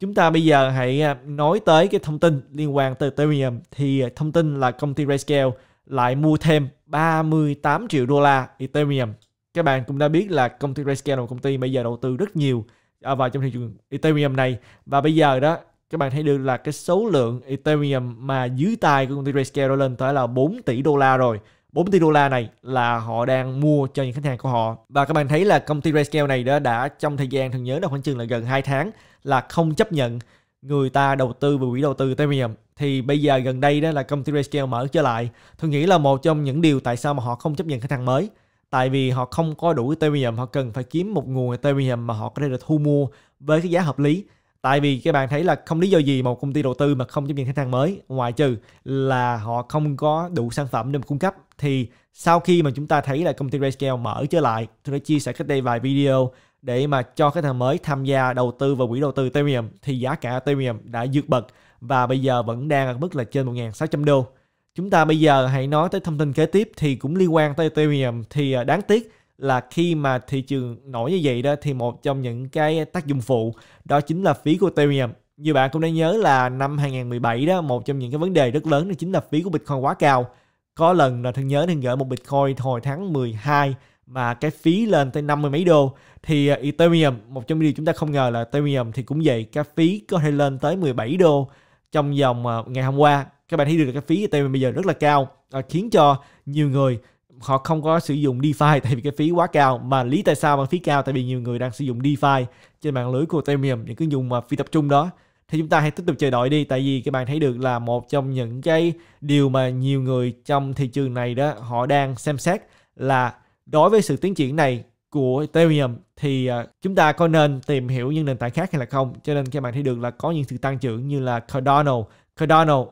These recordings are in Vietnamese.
Chúng ta bây giờ hãy à, nói tới cái thông tin liên quan tới Ethereum thì à, thông tin là công ty Grayscale lại mua thêm 38 triệu đô la Ethereum. Các bạn cũng đã biết là công ty Grayscale là một công ty bây giờ đầu tư rất nhiều à, vào trong thị trường Ethereum này và bây giờ đó các bạn thấy được là cái số lượng Ethereum mà dưới tay của công ty Grayscale đã lên tới là 4 tỷ đô la rồi. 4 tỷ đô la này là họ đang mua cho những khách hàng của họ. Và các bạn thấy là công ty Grayscale này đó đã trong thời gian thường nhớ là khoảng chừng là gần 2 tháng là không chấp nhận người ta đầu tư vào quỹ đầu tư Premium thì bây giờ gần đây đó là công ty Rescale mở trở lại tôi nghĩ là một trong những điều tại sao mà họ không chấp nhận khách hàng mới tại vì họ không có đủ Ethereum họ cần phải kiếm một nguồn Ethereum mà họ có thể được thu mua với cái giá hợp lý tại vì các bạn thấy là không lý do gì một công ty đầu tư mà không chấp nhận khách hàng mới ngoại trừ là họ không có đủ sản phẩm để cung cấp thì sau khi mà chúng ta thấy là công ty Rescale mở trở lại tôi đã chia sẻ cách đây vài video để mà cho cái thằng mới tham gia đầu tư vào quỹ đầu tư Ethereum thì giá cả Ethereum đã dược bật và bây giờ vẫn đang ở mức là trên 1.600 đô. Chúng ta bây giờ hãy nói tới thông tin kế tiếp thì cũng liên quan tới Ethereum thì à, đáng tiếc là khi mà thị trường nổi như vậy đó thì một trong những cái tác dụng phụ đó chính là phí của Ethereum. Như bạn cũng đã nhớ là năm 2017 đó một trong những cái vấn đề rất lớn đó chính là phí của Bitcoin quá cao. Có lần là thân nhớ thân gửi một Bitcoin hồi tháng 12 mà cái phí lên tới 50 mấy đô thì à, Ethereum một trong những điều chúng ta không ngờ là Ethereum thì cũng vậy cái phí có thể lên tới 17 đô trong vòng à, ngày hôm qua các bạn thấy được cái phí Ethereum bây giờ rất là cao à, khiến cho nhiều người họ không có sử dụng DeFi tại vì cái phí quá cao mà lý tại sao mà phí cao tại vì nhiều người đang sử dụng DeFi trên mạng lưới của Ethereum những cái dùng mà phi tập trung đó thì chúng ta hãy tiếp tục chờ đợi đi tại vì các bạn thấy được là một trong những cái điều mà nhiều người trong thị trường này đó họ đang xem xét là đối với sự tiến triển này của Ethereum thì à, chúng ta có nên tìm hiểu những nền tảng khác hay là không cho nên các bạn thấy được là có những sự tăng trưởng như là Cardano Cardano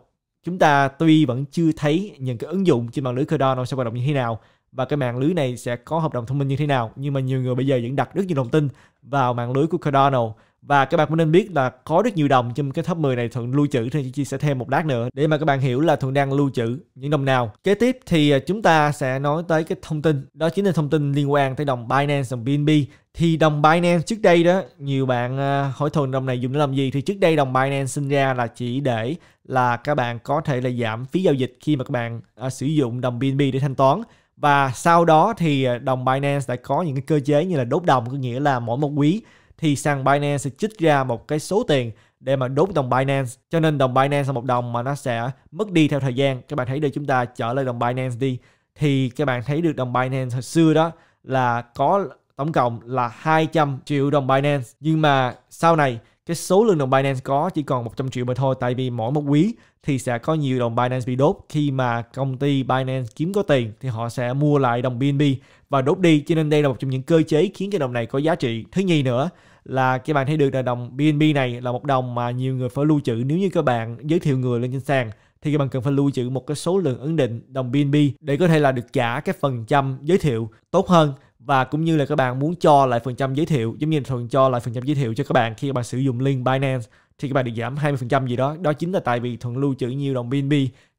chúng ta tuy vẫn chưa thấy những cái ứng dụng trên mạng lưới Cardano sẽ hoạt động như thế nào và cái mạng lưới này sẽ có hợp đồng thông minh như thế nào nhưng mà nhiều người bây giờ vẫn đặt rất nhiều lòng tin vào mạng lưới của Cardano và các bạn cũng nên biết là có rất nhiều đồng trong cái top 10 này thuận lưu trữ thì chị sẽ thêm một đát nữa để mà các bạn hiểu là thuận đang lưu trữ những đồng nào kế tiếp thì à, chúng ta sẽ nói tới cái thông tin đó chính là thông tin liên quan tới đồng binance và bnb thì đồng Binance trước đây đó nhiều bạn à, hỏi thuận đồng này dùng để làm gì thì trước đây đồng Binance sinh ra là chỉ để là các bạn có thể là giảm phí giao dịch khi mà các bạn à, sử dụng đồng BNB để thanh toán và sau đó thì đồng Binance đã có những cái cơ chế như là đốt đồng có nghĩa là mỗi một quý thì sàn Binance sẽ chích ra một cái số tiền để mà đốt đồng Binance. Cho nên đồng Binance là một đồng mà nó sẽ mất đi theo thời gian. Các bạn thấy đây chúng ta trở lại đồng Binance đi. Thì các bạn thấy được đồng Binance hồi xưa đó là có tổng cộng là 200 triệu đồng Binance. Nhưng mà sau này cái số lượng đồng Binance có chỉ còn 100 triệu mà thôi tại vì mỗi một quý thì sẽ có nhiều đồng Binance bị đốt khi mà công ty Binance kiếm có tiền thì họ sẽ mua lại đồng BNB và đốt đi cho nên đây là một trong những cơ chế khiến cái đồng này có giá trị. Thứ nhì nữa là các bạn thấy được là đồng BNB này là một đồng mà nhiều người phải lưu trữ nếu như các bạn giới thiệu người lên trên sàn thì các bạn cần phải lưu trữ một cái số lượng ấn định đồng BNB để có thể là được trả cái phần trăm giới thiệu tốt hơn và cũng như là các bạn muốn cho lại phần trăm giới thiệu giống như thường cho lại phần trăm giới thiệu cho các bạn khi các bạn sử dụng link Binance thì các bạn được giảm 20% gì đó đó chính là tại vì thuận lưu trữ nhiều đồng BNB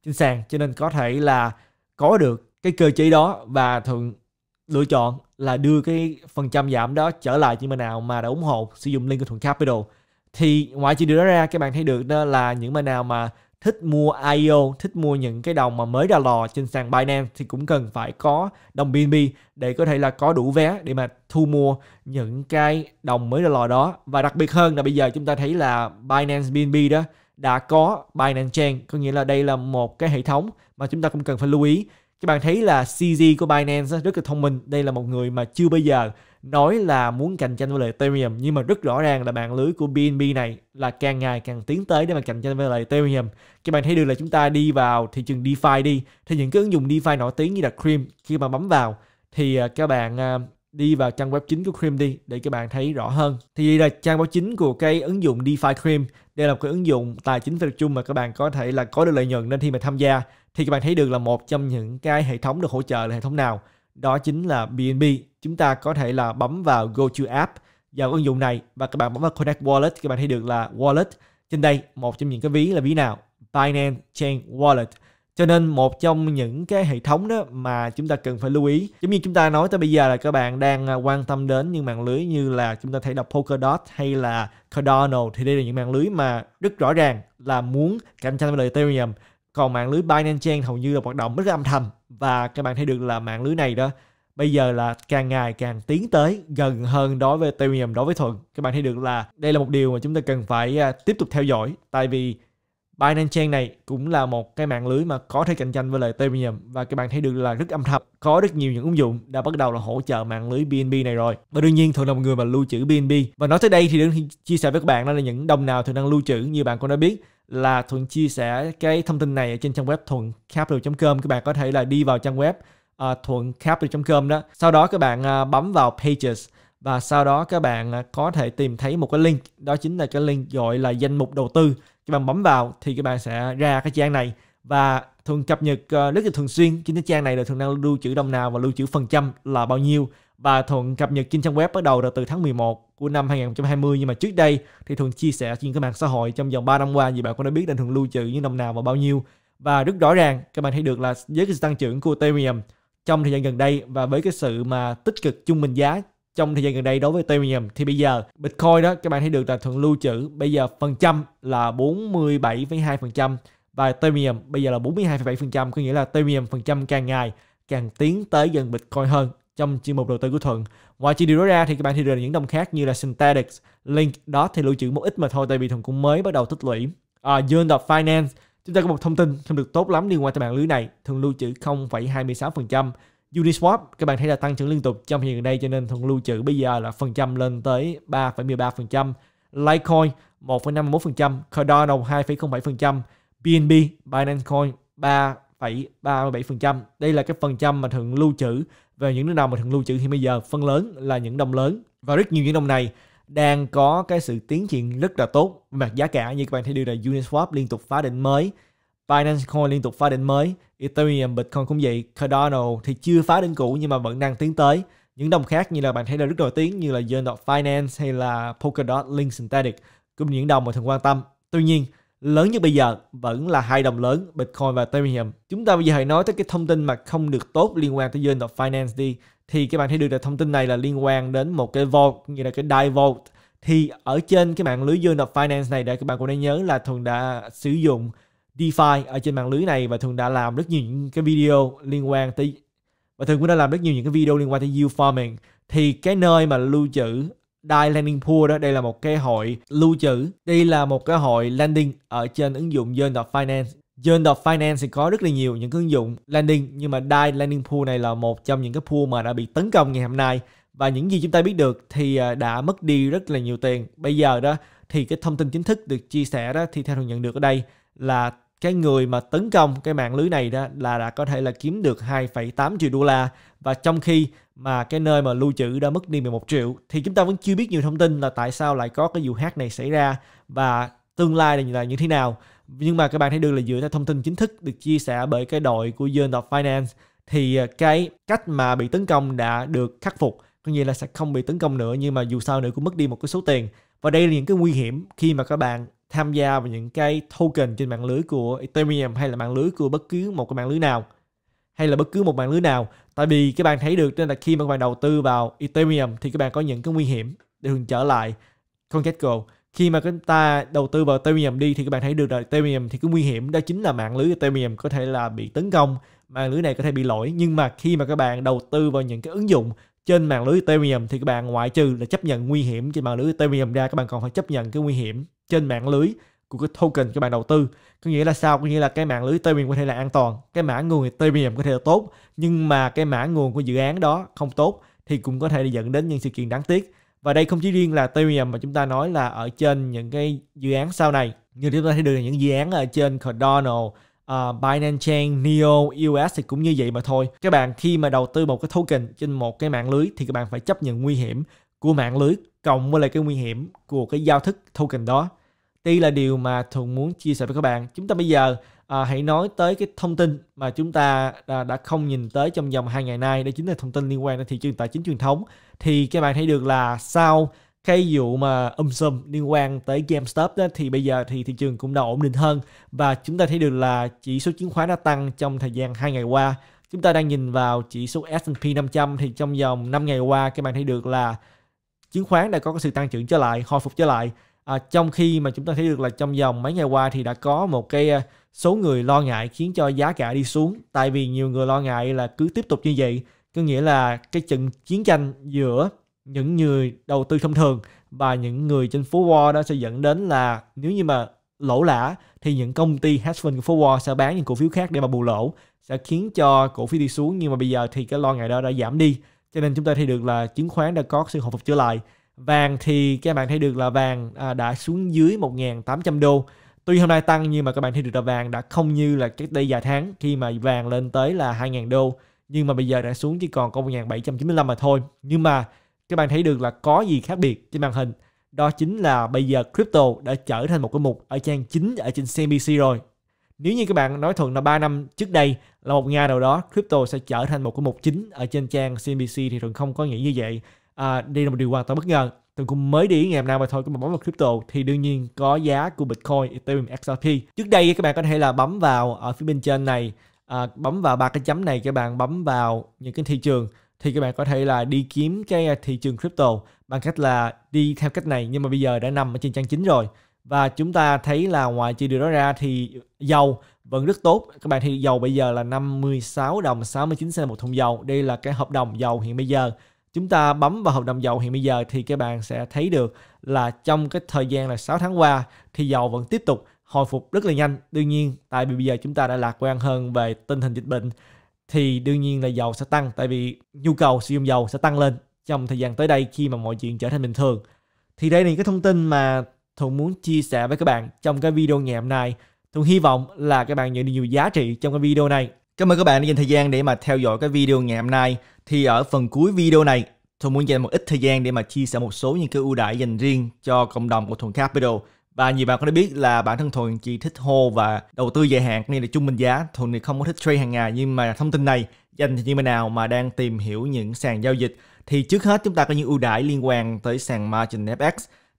trên sàn cho nên có thể là có được cái cơ chế đó và thuận lựa chọn là đưa cái phần trăm giảm đó trở lại những bạn nào mà đã ủng hộ sử dụng link của thuận capital thì ngoài chỉ đưa đó ra các bạn thấy được đó là những bạn nào mà thích mua IO, thích mua những cái đồng mà mới ra lò trên sàn Binance thì cũng cần phải có đồng BNB để có thể là có đủ vé để mà thu mua những cái đồng mới ra lò đó. Và đặc biệt hơn là bây giờ chúng ta thấy là Binance BNB đó đã có Binance Chain, có nghĩa là đây là một cái hệ thống mà chúng ta cũng cần phải lưu ý các bạn thấy là CZ của Binance rất là thông minh đây là một người mà chưa bao giờ nói là muốn cạnh tranh với lại Ethereum nhưng mà rất rõ ràng là mạng lưới của BNB này là càng ngày càng tiến tới để mà cạnh tranh với lại Ethereum các bạn thấy được là chúng ta đi vào thị trường DeFi đi thì những cái ứng dụng DeFi nổi tiếng như là Cream khi mà bấm vào thì à, các bạn à, đi vào trang web chính của Cream đi để các bạn thấy rõ hơn. Thì đây là trang web chính của cái ứng dụng DeFi Cream. Đây là một cái ứng dụng tài chính phi tập trung mà các bạn có thể là có được lợi nhuận nên khi mà tham gia thì các bạn thấy được là một trong những cái hệ thống được hỗ trợ là hệ thống nào. Đó chính là BNB. Chúng ta có thể là bấm vào Go to App vào ứng dụng này và các bạn bấm vào Connect Wallet các bạn thấy được là Wallet trên đây một trong những cái ví là ví nào Binance Chain Wallet cho nên một trong những cái hệ thống đó mà chúng ta cần phải lưu ý giống như chúng ta nói tới bây giờ là các bạn đang à, quan tâm đến những mạng lưới như là chúng ta thấy là Polkadot hay là Cardano thì đây là những mạng lưới mà rất rõ ràng là muốn cạnh tranh với Ethereum còn mạng lưới Binance Chain hầu như là hoạt động rất là âm thầm và các bạn thấy được là mạng lưới này đó bây giờ là càng ngày càng tiến tới gần hơn đối với Ethereum đối với Thuận các bạn thấy được là đây là một điều mà chúng ta cần phải à, tiếp tục theo dõi tại vì Binance Chain này cũng là một cái mạng lưới mà có thể cạnh tranh với lại Ethereum và các bạn thấy được là rất âm thầm có rất nhiều những ứng dụng đã bắt đầu là hỗ trợ mạng lưới BNB này rồi và đương nhiên thường là một người mà lưu trữ BNB và nói tới đây thì đương chia sẻ với các bạn đó là những đồng nào thường đang lưu trữ như bạn cũng đã biết là thuận chia sẻ cái thông tin này ở trên trang web thuận capital.com các bạn có thể là đi vào trang web uh, thuận capital.com đó sau đó các bạn uh, bấm vào pages và sau đó các bạn à, có thể tìm thấy một cái link đó chính là cái link gọi là danh mục đầu tư các bạn bấm vào thì các bạn sẽ ra cái trang này và thường cập nhật ờ, rất là thường xuyên trên cái trang này là thường đang lưu trữ đồng nào và lưu trữ phần trăm là bao nhiêu và thuận cập nhật trên trang web bắt đầu là từ tháng 11 của năm 2020 nhưng mà trước đây thì thường chia sẻ trên các mạng xã hội trong vòng 3 năm qua thì bạn cũng đã biết là thường lưu trữ những đồng nào và bao nhiêu và rất rõ ràng các bạn thấy được là với cái sự tăng trưởng của Ethereum trong thời gian gần đây và với cái sự mà tích cực trung bình giá trong thời gian gần đây đối với Ethereum thì bây giờ Bitcoin đó các bạn thấy được là thuận lưu trữ bây giờ phần trăm là 47,2% và Ethereum bây giờ là 42,7% có nghĩa là Ethereum phần trăm càng ngày càng tiến tới gần Bitcoin hơn trong chuyên mục đầu tư của Thuận. Ngoài chi điều đó ra thì các bạn thấy được những đồng khác như là Synthetics, Link đó thì lưu trữ một ít mà thôi tại vì Thuận cũng mới bắt đầu tích lũy. À, John Dot Finance chúng ta có một thông tin không được tốt lắm đi quan tới mạng lưới này thường lưu trữ 0,26% Uniswap các bạn thấy là tăng trưởng liên tục trong hiện đây cho nên thuận lưu trữ bây giờ là phần trăm lên tới 3,13%, Litecoin 1,51%, Cardano 2,07%, BNB Binance Coin 3,37%. Đây là cái phần trăm mà thường lưu trữ về những nước nào mà thường lưu trữ thì bây giờ phần lớn là những đồng lớn và rất nhiều những đồng này đang có cái sự tiến triển rất là tốt về mặt giá cả như các bạn thấy điều là Uniswap liên tục phá đỉnh mới Binance Coin liên tục phá đỉnh mới, Ethereum, Bitcoin cũng vậy, Cardano thì chưa phá đỉnh cũ nhưng mà vẫn đang tiến tới. Những đồng khác như là bạn thấy là rất nổi tiếng như là Yen Finance hay là Polkadot Link Synthetic cũng những đồng mà thường quan tâm. Tuy nhiên, lớn như bây giờ vẫn là hai đồng lớn Bitcoin và Ethereum. Chúng ta bây giờ hãy nói tới cái thông tin mà không được tốt liên quan tới Yen Finance đi. Thì các bạn thấy được là thông tin này là liên quan đến một cái vault như là cái dive vault thì ở trên cái mạng lưới Yen Finance này để các bạn cũng đã nhớ là thường đã sử dụng DeFi ở trên mạng lưới này và thường đã làm rất nhiều những cái video liên quan tới và thường cũng đã làm rất nhiều những cái video liên quan tới yield farming thì cái nơi mà lưu trữ DAI Landing Pool đó đây là một cái hội lưu trữ đây là một cái hội landing ở trên ứng dụng Yield Finance Yield Finance thì có rất là nhiều những cái ứng dụng landing nhưng mà DAI Landing Pool này là một trong những cái pool mà đã bị tấn công ngày hôm nay và những gì chúng ta biết được thì à, đã mất đi rất là nhiều tiền bây giờ đó thì cái thông tin chính thức được chia sẻ đó thì theo thường nhận được ở đây là cái người mà tấn công cái mạng lưới này đó là đã có thể là kiếm được 2,8 triệu đô la và trong khi mà cái nơi mà lưu trữ đã mất đi 11 triệu thì chúng ta vẫn chưa biết nhiều thông tin là tại sao lại có cái vụ hack này xảy ra và tương lai là như thế nào nhưng mà các bạn thấy được là dựa theo thông tin chính thức được chia sẻ bởi cái đội của Journal of Finance thì ờ, cái cách mà bị tấn công đã được khắc phục có nghĩa là sẽ không bị tấn công nữa nhưng mà dù sao nữa cũng mất đi một cái số tiền và đây là những cái nguy hiểm khi mà các bạn tham gia vào những cái token trên mạng lưới của Ethereum hay là mạng lưới của bất cứ một cái mạng lưới nào hay là bất cứ một mạng lưới nào tại vì các bạn thấy được nên là khi mà các bạn đầu tư vào Ethereum thì các bạn có những cái nguy hiểm để hưởng trở lại CoinGecko khi mà chúng ta đầu tư vào Ethereum đi thì các bạn thấy được là Ethereum thì cái nguy hiểm đó chính là mạng lưới Ethereum có thể là bị tấn công mạng lưới này có thể bị lỗi nhưng mà khi mà các bạn đầu tư vào những cái ứng dụng trên mạng lưới Ethereum thì các bạn ngoại trừ là chấp nhận nguy hiểm trên mạng lưới Ethereum ra các bạn còn phải chấp nhận cái nguy hiểm trên mạng lưới của cái token các bạn đầu tư có nghĩa là sao có nghĩa là cái mạng lưới Ethereum có thể là an toàn cái mã nguồn Ethereum có thể là tốt nhưng mà cái mã nguồn của dự án đó không tốt thì cũng có thể dẫn đến những sự kiện đáng tiếc và đây không chỉ riêng là Ethereum mà chúng ta nói là ở trên những cái dự án sau này như chúng ta thấy được là những dự án ở trên Cardano uh, Binance Chain, Neo, EOS thì cũng như vậy mà thôi. Các bạn khi mà đầu tư một cái token trên một cái mạng lưới thì các bạn phải chấp nhận nguy hiểm của mạng lưới cộng với lại cái nguy hiểm của cái giao thức token đó. Đây là điều mà Thuận muốn chia sẻ với các bạn. Chúng ta bây giờ à, hãy nói tới cái thông tin mà chúng ta đã, à, đã không nhìn tới trong vòng hai ngày nay đó chính là thông tin liên quan đến thị trường tài chính truyền thống thì các bạn thấy được là sau cái vụ mà um sum liên quan tới GameStop đó, thì bây giờ thì thị trường cũng đã ổn định hơn và chúng ta thấy được là chỉ số chứng khoán đã tăng trong thời gian 2 ngày qua. Chúng ta đang nhìn vào chỉ số S&P 500 thì trong vòng 5 ngày qua các bạn thấy được là chứng khoán đã có sự tăng trưởng trở lại, hồi phục trở lại. À, trong khi mà chúng ta thấy được là trong vòng mấy ngày qua thì đã có một cái à, số người lo ngại khiến cho giá cả đi xuống tại vì nhiều người lo ngại là cứ tiếp tục như vậy có nghĩa là cái trận chiến tranh giữa những người đầu tư thông thường và những người trên phố Wall đó sẽ dẫn đến là nếu như mà lỗ lã thì những công ty hedge fund của phố Wall sẽ bán những cổ phiếu khác để mà bù lỗ sẽ khiến cho cổ phiếu đi xuống nhưng mà bây giờ thì cái lo ngại đó đã giảm đi cho nên chúng ta thấy được là chứng khoán đã có sự hồi phục trở lại vàng thì các bạn thấy được là vàng à, đã xuống dưới 1.800 đô tuy hôm nay tăng nhưng mà các bạn thấy được là vàng đã không như là cách đây vài tháng khi mà vàng lên tới là 2.000 đô nhưng mà bây giờ đã xuống chỉ còn có 1.795 mà thôi nhưng mà các bạn thấy được là có gì khác biệt trên màn hình đó chính là bây giờ crypto đã trở thành một cái mục ở trang chính ở trên CNBC rồi nếu như các bạn nói thuận là 3 năm trước đây là một ngày nào đó crypto sẽ trở thành một cái mục chính ở trên trang CNBC thì thường không có nghĩ như vậy à, đây là một điều hoàn toàn bất ngờ tôi cũng mới đi ngày hôm nay mà thôi, các bạn bấm vào crypto thì đương nhiên có giá của Bitcoin, Ethereum, XRP. Trước đây các bạn có thể là bấm vào ở phía bên trên này, à, bấm vào ba cái chấm này các bạn bấm vào những cái thị trường thì các bạn có thể là đi kiếm cái à, thị trường crypto bằng cách là đi theo cách này nhưng mà bây giờ đã nằm ở trên trang chính rồi và chúng ta thấy là ngoài trừ điều đó ra thì dầu vẫn rất tốt các bạn thì dầu bây giờ là 56 đồng 69 cent một thùng dầu đây là cái hợp đồng dầu hiện bây giờ chúng ta bấm vào hợp đồng dầu hiện bây giờ thì các bạn sẽ thấy được là trong cái thời gian là 6 tháng qua thì dầu vẫn tiếp tục hồi phục rất là nhanh. Đương nhiên tại vì bây giờ chúng ta đã lạc quan hơn về tình hình dịch bệnh thì đương nhiên là dầu sẽ tăng tại vì nhu cầu sử dụng dầu sẽ tăng lên trong thời gian tới đây khi mà mọi chuyện trở thành bình thường. Thì đây là những cái thông tin mà Thuận muốn chia sẻ với các bạn trong cái video ngày hôm nay. Thuận hy vọng là các bạn nhận được nhiều giá trị trong cái video này. Cảm ơn các bạn đã dành thời gian để mà theo dõi cái video ngày hôm nay. Thì ở phần cuối video này, Thuận muốn dành một ít thời gian để mà chia sẻ một số những cái ưu đãi dành riêng cho cộng đồng của Thuận Capital và nhiều bạn có thể biết là bản thân Thuần chỉ thích hô và đầu tư dài hạn nên là trung bình giá. Thuần thì không có thích trade hàng ngày nhưng mà thông tin này dành cho những bạn nào mà đang tìm hiểu những sàn giao dịch thì trước hết chúng ta có những ưu đãi liên quan tới sàn Margin FX.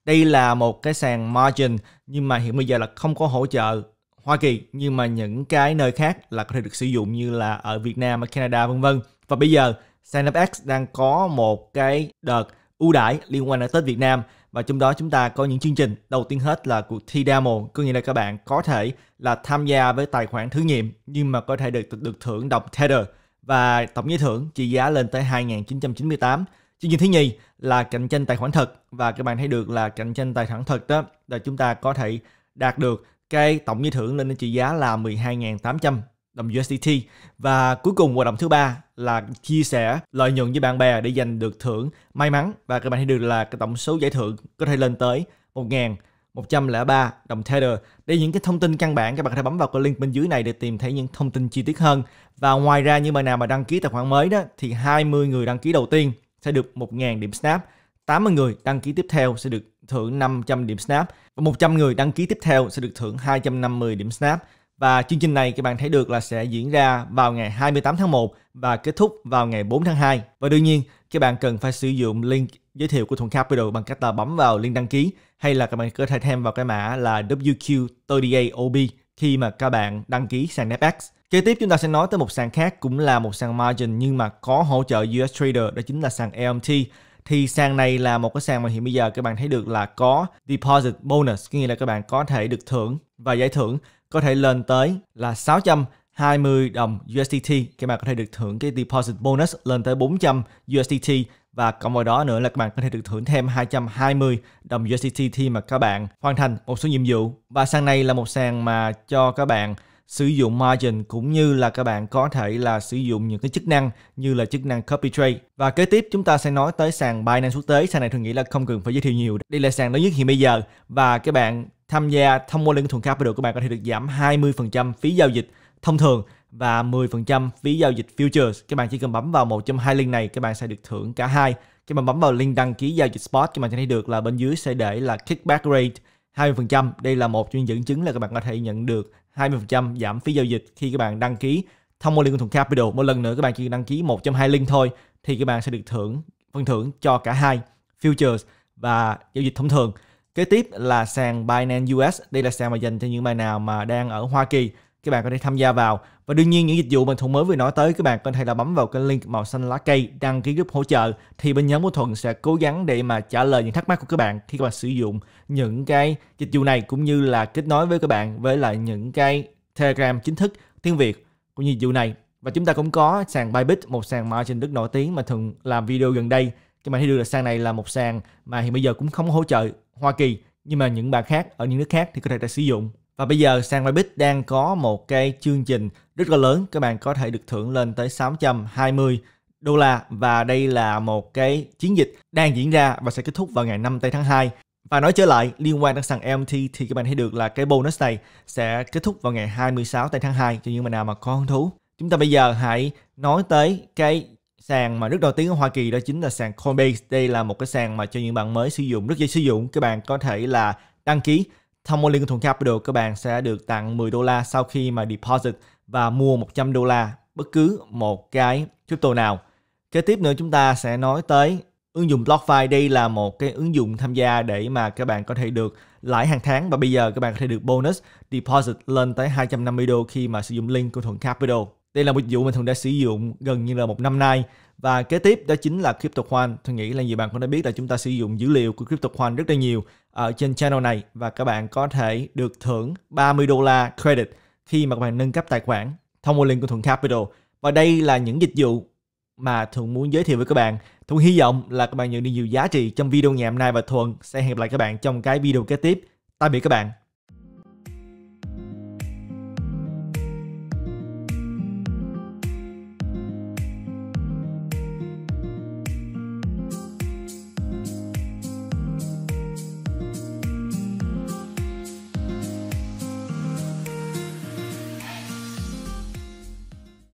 Đây là một cái sàn margin nhưng mà hiện bây giờ là không có hỗ trợ Hoa Kỳ nhưng mà những cái nơi khác là có thể được sử dụng như là ở Việt Nam, ở Canada vân vân. Và bây giờ sàn FX đang có một cái đợt ưu đãi liên quan tới Việt Nam và trong đó chúng ta có những chương trình đầu tiên hết là cuộc thi demo có nghĩa là các bạn có thể là tham gia với tài khoản thử nghiệm nhưng mà có thể được được thưởng đọc Tether và tổng giải thưởng trị giá lên tới 2.998 chương trình thứ nhì là cạnh tranh tài khoản thật và các bạn thấy được là cạnh tranh tài khoản thật đó là chúng ta có thể đạt được cái tổng giải thưởng lên đến trị giá là 12.800 đồng USDT và cuối cùng hoạt động thứ ba là chia sẻ lợi nhuận với bạn bè để giành được thưởng may mắn và các bạn thấy được là cái tổng số giải thưởng có thể lên tới 1.103 đồng Tether. Để những cái thông tin căn bản các bạn có thể bấm vào cái link bên dưới này để tìm thấy những thông tin chi tiết hơn. Và ngoài ra như mà nào mà đăng ký tài khoản mới đó thì 20 người đăng ký đầu tiên sẽ được 1.000 điểm snap 80 người đăng ký tiếp theo sẽ được thưởng 500 điểm snap và 100 người đăng ký tiếp theo sẽ được thưởng 250 điểm snap và chương trình này các bạn thấy được là sẽ diễn ra vào ngày 28 tháng 1 và kết thúc vào ngày 4 tháng 2. Và đương nhiên, các bạn cần phải sử dụng link giới thiệu của Thuận Capital bằng cách là bấm vào link đăng ký hay là các bạn có thể thêm vào cái mã là WQ30AOB khi mà các bạn đăng ký sàn NASDAQ. Kế tiếp chúng ta sẽ nói tới một sàn khác cũng là một sàn margin nhưng mà có hỗ trợ US Trader đó chính là sàn LMT thì sàn này là một cái sàn mà hiện bây giờ các bạn thấy được là có deposit bonus, nghĩa là các bạn có thể được thưởng và giải thưởng có thể lên tới là 620 đồng USDT. Các bạn có thể được thưởng cái deposit bonus lên tới 400 USDT và cộng vào đó nữa là các bạn có thể được thưởng thêm 220 đồng USDT khi mà các bạn hoàn thành một số nhiệm vụ. Và sàn này là một sàn mà cho các bạn sử dụng margin cũng như là các bạn có thể là sử dụng những cái chức năng như là chức năng copy trade. Và kế tiếp chúng ta sẽ nói tới sàn Binance quốc tế. Sàn này tôi nghĩ là không cần phải giới thiệu nhiều. Đây là sàn lớn nhất hiện bây giờ và các bạn tham gia thông qua link thuần video của bạn có thể được giảm 20% phí giao dịch thông thường và 10% phí giao dịch futures. Các bạn chỉ cần bấm vào một trong hai link này, các bạn sẽ được thưởng cả hai. khi mà bấm vào link đăng ký giao dịch spot, các bạn sẽ thấy được là bên dưới sẽ để là kickback rate 20%. Đây là một trong những dẫn chứng là các bạn có thể nhận được 20% giảm phí giao dịch khi các bạn đăng ký thông qua link thuần capital. Một lần nữa các bạn chỉ đăng ký một trong hai link thôi thì các bạn sẽ được thưởng phần thưởng cho cả hai futures và giao dịch thông thường. Kế tiếp là sàn Binance US. Đây là sàn mà dành cho những bạn nào mà đang ở Hoa Kỳ. Các bạn có thể tham gia vào. Và đương nhiên những dịch vụ mình Thuận mới vừa nói tới các bạn có thể là bấm vào cái link màu xanh lá cây đăng ký group hỗ trợ thì bên nhóm của Thuận sẽ cố gắng để mà trả lời những thắc mắc của các bạn khi các bạn sử dụng những cái dịch vụ này cũng như là kết nối với các bạn với lại những cái Telegram chính thức tiếng Việt của dịch vụ này. Và chúng ta cũng có sàn Bybit, một sàn margin rất nổi tiếng mà Thuận làm video gần đây các bạn thấy được là sàn này là một sàn mà hiện bây giờ cũng không hỗ trợ Hoa Kỳ nhưng mà những bạn khác ở những nước khác thì có thể đã sử dụng và bây giờ sàn Bybit đang có một cái chương trình rất là lớn các bạn có thể được thưởng lên tới 620 đô la và đây là một cái chiến dịch đang diễn ra và sẽ kết thúc vào ngày 5 tây tháng 2 và nói trở lại liên quan đến sàn MT thì các bạn thấy được là cái bonus này sẽ kết thúc vào ngày 26 tây tháng 2 cho những bạn nào mà có hứng thú chúng ta bây giờ hãy nói tới cái sàn mà rất đầu tiếng ở Hoa Kỳ đó chính là sàn Coinbase. Đây là một cái sàn mà cho những bạn mới sử dụng, rất dễ sử dụng. Các bạn có thể là đăng ký thông qua link của Capital, các bạn sẽ được tặng 10 đô la sau khi mà deposit và mua 100 đô la bất cứ một cái crypto nào. Kế tiếp nữa chúng ta sẽ nói tới ứng dụng BlockFi. Đây là một cái ứng dụng tham gia để mà các bạn có thể được lãi hàng tháng và bây giờ các bạn có thể được bonus deposit lên tới 250 đô khi mà sử dụng link của Thuận Capital. Đây là một dịch vụ mình thường đã sử dụng gần như là một năm nay và kế tiếp đó chính là CryptoQuant. Tôi nghĩ là nhiều bạn cũng đã biết là chúng ta sử dụng dữ liệu của CryptoQuant rất là nhiều ở trên channel này và các bạn có thể được thưởng 30 đô la credit khi mà các bạn nâng cấp tài khoản thông qua link của Thuận Capital. Và đây là những dịch vụ mà thường muốn giới thiệu với các bạn. Thuận hy vọng là các bạn nhận được nhiều giá trị trong video ngày hôm nay và Thuận sẽ hẹn gặp lại các bạn trong cái video kế tiếp. Tạm biệt các bạn.